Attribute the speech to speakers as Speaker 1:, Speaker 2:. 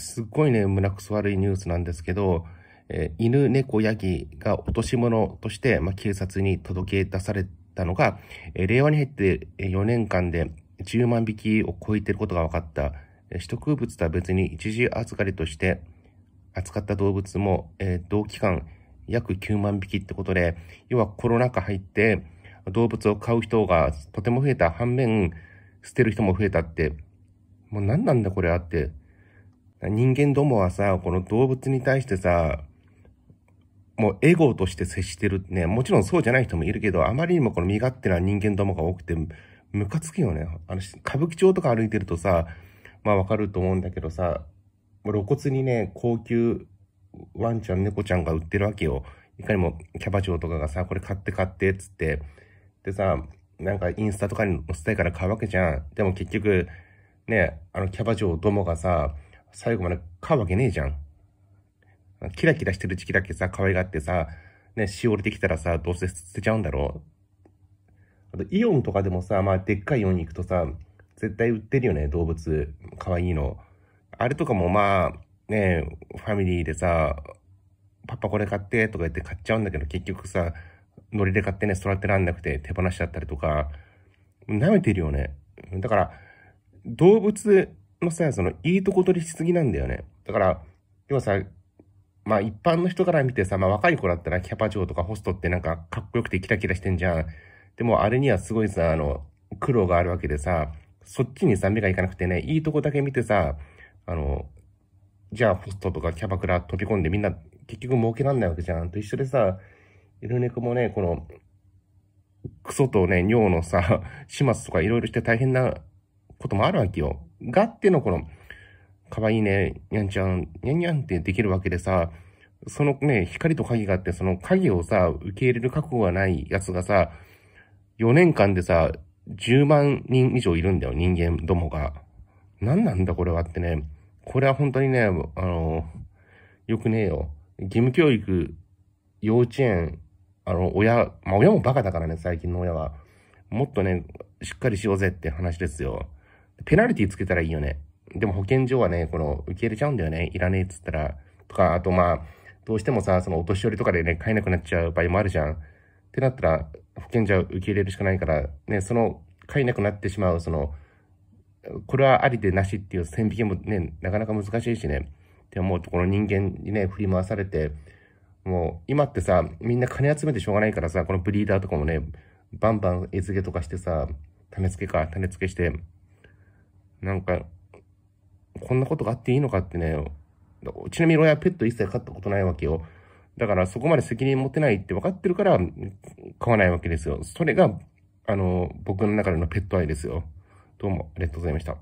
Speaker 1: すっごいね、胸くそ悪いニュースなんですけど、えー、犬、猫、ヤギが落とし物として、まあ、警察に届け出されたのが、えー、令和に入って4年間で10万匹を超えていることが分かった。取得物とは別に一時預かりとして扱った動物も、えー、同期間約9万匹ってことで、要はコロナ禍入って動物を飼う人がとても増えた反面、捨てる人も増えたって、もう何なんだこれあって人間どもはさ、この動物に対してさ、もうエゴとして接してるね。もちろんそうじゃない人もいるけど、あまりにもこの身勝手な人間どもが多くて、ムカつくよね。あの、歌舞伎町とか歩いてるとさ、まあわかると思うんだけどさ、露骨にね、高級ワンちゃん、猫ちゃんが売ってるわけよ。いかにもキャバ嬢とかがさ、これ買って買ってっつって、でさ、なんかインスタとかに載せたいから買うわけじゃん。でも結局、ね、あのキャバ嬢どもがさ、最後まで買うわけねえじゃん。キラキラしてる時期だけさ、可愛がってさ、ね、しおれてきたらさ、どうせ捨てちゃうんだろう。あと、イオンとかでもさ、まあ、でっかいイオンに行くとさ、絶対売ってるよね、動物。可愛いの。あれとかもまあ、ね、ファミリーでさ、パパこれ買ってとか言って買っちゃうんだけど、結局さ、ノリで買ってね、育てらんなくて手放しちゃったりとか、舐めてるよね。だから、動物のさ、その、いいとこ取りしすぎなんだよね。だから、要はさ、まあ一般の人から見てさ、まあ若い子だったらキャパ嬢とかホストってなんかかっこよくてキラキラしてんじゃん。でもあれにはすごいさ、あの、苦労があるわけでさ、そっちにさ、目がいかなくてね、いいとこだけ見てさ、あの、じゃあホストとかキャバクラ飛び込んでみんな結局儲けらんないわけじゃん。と一緒でさ、犬猫もね、この、クソとね、尿のさ、始末とかいろいろして大変なこともあるわけよ。がってのこの、わいいね、にゃんちゃん、にゃんにゃんってできるわけでさ、そのね、光と影があって、その影をさ、受け入れる覚悟がないやつがさ、4年間でさ、10万人以上いるんだよ、人間どもが。何なんだこれはってね。これは本当にね、あの、よくねえよ。義務教育、幼稚園、あの、親、まあ、親もバカだからね、最近の親は。もっとね、しっかりしようぜって話ですよ。ペナルティつけたらいいよね。でも保健所はね、この、受け入れちゃうんだよね。いらねえっつったら。とか、あとまあ、どうしてもさ、そのお年寄りとかでね、飼えなくなっちゃう場合もあるじゃん。ってなったら、保健所は受け入れるしかないから、ね、その、飼えなくなってしまう、その、これはありでなしっていう線引きもね、なかなか難しいしね。って思うと、この人間にね、振り回されて、もう、今ってさ、みんな金集めてしょうがないからさ、このブリーダーとかもね、バンバン餌付けとかしてさ、種付けか、種付けして、なんか、こんなことがあっていいのかってね、ちなみに俺はペット一切飼ったことないわけよ。だからそこまで責任持てないって分かってるから、飼わないわけですよ。それが、あの、僕の中でのペット愛ですよ。どうもありがとうございました。